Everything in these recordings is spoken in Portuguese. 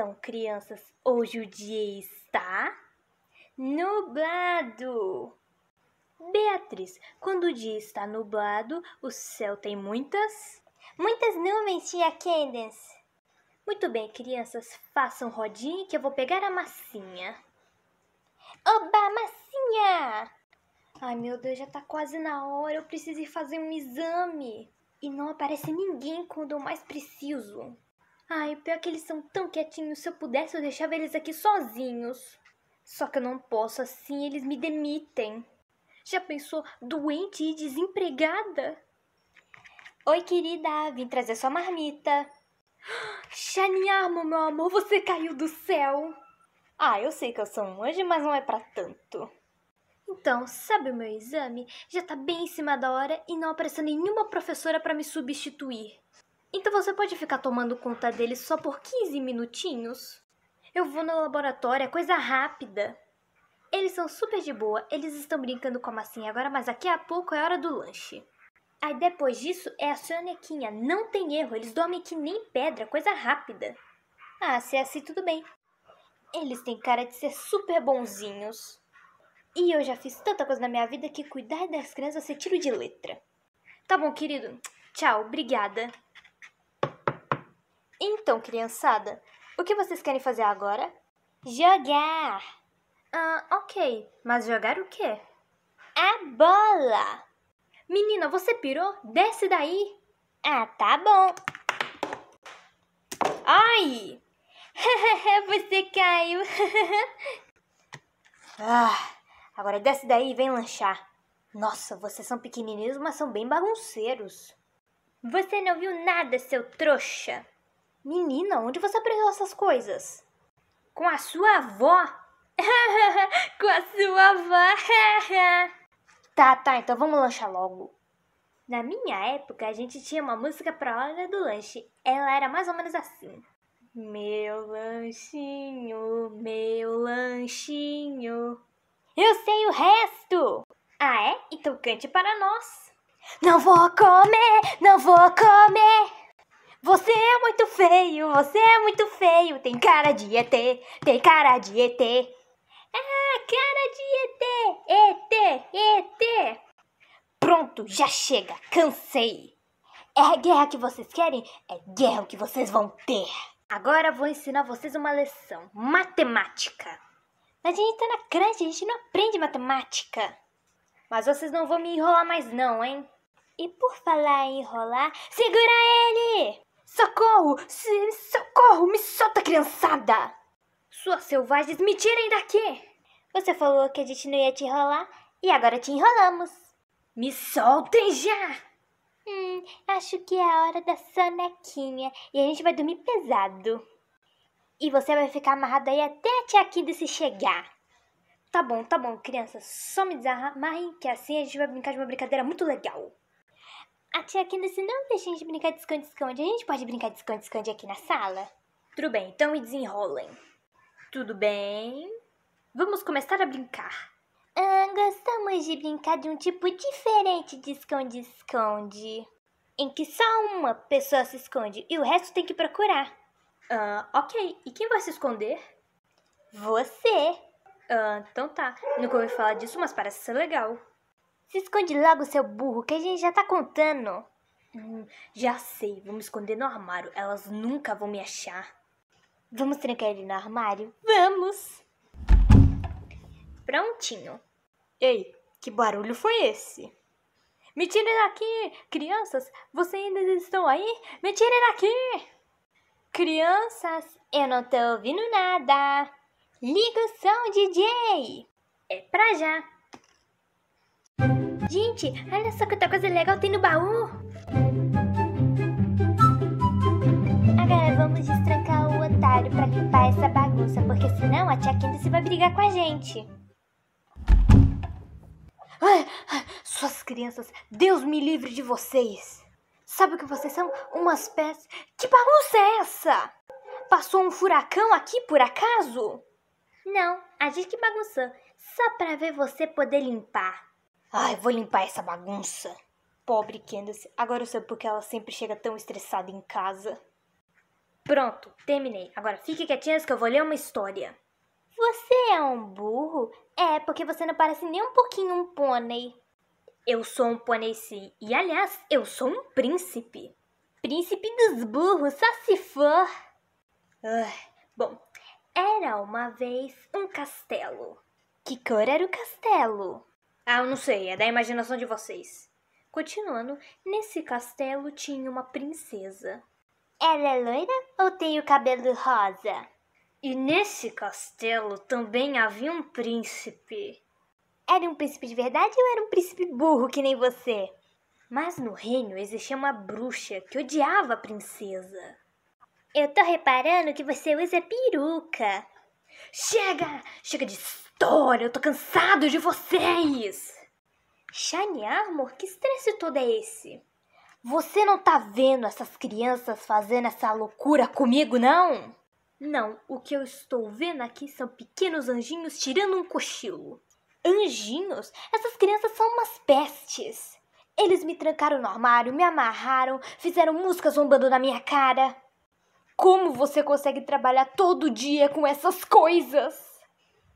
Então, crianças, hoje o dia está nublado. Beatriz, quando o dia está nublado, o céu tem muitas? Muitas nuvens, tia Candace. Muito bem, crianças, façam rodinha que eu vou pegar a massinha. Oba, massinha! Ai, meu Deus, já tá quase na hora, eu preciso ir fazer um exame. E não aparece ninguém quando eu mais preciso. Ai, pior é que eles são tão quietinhos. Se eu pudesse, eu deixava eles aqui sozinhos. Só que eu não posso assim, eles me demitem. Já pensou doente e desempregada? Oi, querida, vim trazer sua marmita. Xaniarmo, meu amor, você caiu do céu! Ah, eu sei que eu sou um anjo, mas não é para tanto. Então, sabe o meu exame? Já tá bem em cima da hora e não apareceu nenhuma professora para me substituir. Então você pode ficar tomando conta dele só por 15 minutinhos? Eu vou no laboratório, é coisa rápida. Eles são super de boa, eles estão brincando com a massinha agora, mas daqui a pouco é hora do lanche. Aí depois disso é a sonequinha, não tem erro, eles dormem que nem pedra, coisa rápida. Ah, se é assim tudo bem. Eles têm cara de ser super bonzinhos. E eu já fiz tanta coisa na minha vida que cuidar das crianças é tiro de letra. Tá bom, querido. Tchau, obrigada. Então, criançada, o que vocês querem fazer agora? Jogar! Ah, ok, mas jogar o quê? A é bola! Menina, você pirou? Desce daí! Ah, tá bom! Ai! você caiu! ah, agora desce daí e vem lanchar. Nossa, vocês são pequenininhos, mas são bem bagunceiros. Você não viu nada, seu trouxa! Menina, onde você aprendeu essas coisas? Com a sua avó? Com a sua avó! tá, tá, então vamos lanchar logo. Na minha época, a gente tinha uma música pra hora do lanche. Ela era mais ou menos assim. Meu lanchinho, meu lanchinho. Eu sei o resto! Ah, é? Então cante para nós. Não vou comer, não vou comer. Você é muito feio, você é muito feio, tem cara de ET, tem cara de ET. Ah, cara de ET, ET, ET. Pronto, já chega, cansei. É a guerra que vocês querem, é guerra que vocês vão ter. Agora vou ensinar vocês uma lição, matemática. Mas a gente tá na creche, a gente não aprende matemática. Mas vocês não vão me enrolar mais não, hein? E por falar em enrolar, segura ele! Socorro! socorro! Me solta, criançada! Suas selvagens me tirem daqui! Você falou que a gente não ia te enrolar e agora te enrolamos! Me soltem já! Hum, acho que é a hora da sonequinha e a gente vai dormir pesado. E você vai ficar amarrado aí até a tia Kinda se chegar. Tá bom, tá bom, crianças, só me desamarrem que assim a gente vai brincar de uma brincadeira muito legal. A tia se não deixa a gente brincar de esconde-esconde. A gente pode brincar de esconde-esconde aqui na sala? Tudo bem, então me desenrolem. Tudo bem. Vamos começar a brincar. Ah, gostamos de brincar de um tipo diferente de esconde-esconde. Em que só uma pessoa se esconde e o resto tem que procurar. Ah, ok. E quem vai se esconder? Você. Ah, então tá. Nunca ouvi falar disso, mas parece ser legal. Se esconde logo, seu burro, que a gente já tá contando. Hum, já sei, vou me esconder no armário. Elas nunca vão me achar. Vamos trancar ele no armário? Vamos! Prontinho. Ei, que barulho foi esse? Me tirem daqui! Crianças, vocês ainda estão aí? Me tirem daqui! Crianças, eu não tô ouvindo nada! Liga o som, DJ! É pra já! Gente, olha só quanta coisa legal tem no baú! Agora vamos destrancar o otário para limpar essa bagunça, porque senão a tia Candice vai brigar com a gente. Ai, ai, suas crianças, Deus me livre de vocês! Sabe o que vocês são? Umas peças. Que bagunça é essa? Passou um furacão aqui por acaso? Não, a gente que bagunçou, só para ver você poder limpar. Ai, vou limpar essa bagunça. Pobre Candace, agora eu sei porque ela sempre chega tão estressada em casa. Pronto, terminei. Agora fique quietinhas que eu vou ler uma história. Você é um burro? É, porque você não parece nem um pouquinho um pônei. Eu sou um pônei sim. E aliás, eu sou um príncipe. Príncipe dos burros, só se for. Uh, bom, era uma vez um castelo. Que cor era o castelo? Ah, eu não sei, é da imaginação de vocês. Continuando, nesse castelo tinha uma princesa. Ela é loira ou tem o cabelo rosa? E nesse castelo também havia um príncipe. Era um príncipe de verdade ou era um príncipe burro que nem você? Mas no reino existia uma bruxa que odiava a princesa. Eu tô reparando que você usa peruca. Chega! Chega de Vitória, eu tô cansado de vocês! Shiny Armor, que estresse todo é esse? Você não tá vendo essas crianças fazendo essa loucura comigo, não? Não, o que eu estou vendo aqui são pequenos anjinhos tirando um cochilo. Anjinhos? Essas crianças são umas pestes. Eles me trancaram no armário, me amarraram, fizeram música zombando na minha cara. Como você consegue trabalhar todo dia com essas coisas?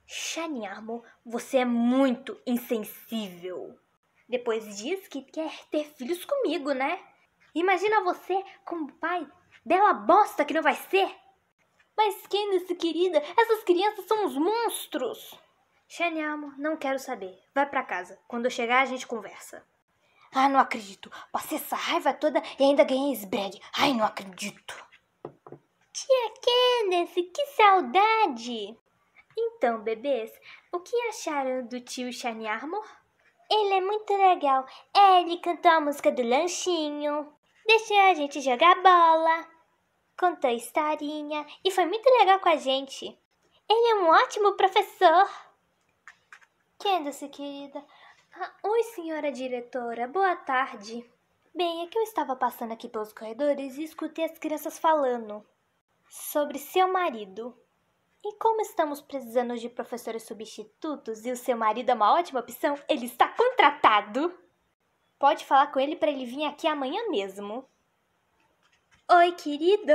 Shaniarmon, você é muito insensível. Depois diz que quer ter filhos comigo, né? Imagina você como pai bela bosta que não vai ser. Mas Candice, querida, essas crianças são uns monstros. Shaniarmon, não quero saber. Vai para casa. Quando eu chegar, a gente conversa. Ah, não acredito. Passei essa raiva toda e ainda ganhei esbregue. Ai, não acredito. Tia Candice, que saudade! Então, bebês, o que acharam do tio Shani Armor? Ele é muito legal. É, ele cantou a música do lanchinho, deixou a gente jogar bola, contou historinha e foi muito legal com a gente. Ele é um ótimo professor. Candace, é querida. Ah, oi, senhora diretora. Boa tarde. Bem, é que eu estava passando aqui pelos corredores e escutei as crianças falando sobre seu marido. E como estamos precisando de professores substitutos e o seu marido é uma ótima opção, ele está contratado! Pode falar com ele para ele vir aqui amanhã mesmo. Oi, querido!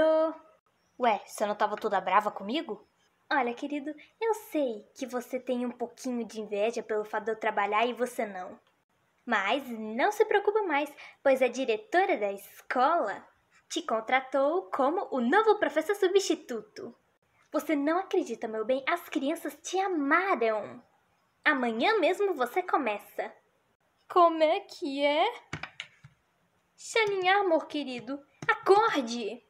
Ué, você não estava toda brava comigo? Olha, querido, eu sei que você tem um pouquinho de inveja pelo fato de eu trabalhar e você não. Mas não se preocupe mais, pois a diretora da escola te contratou como o novo professor substituto. Você não acredita, meu bem, as crianças te amaram. Amanhã mesmo você começa. Como é que é? Xaninha, amor querido, acorde!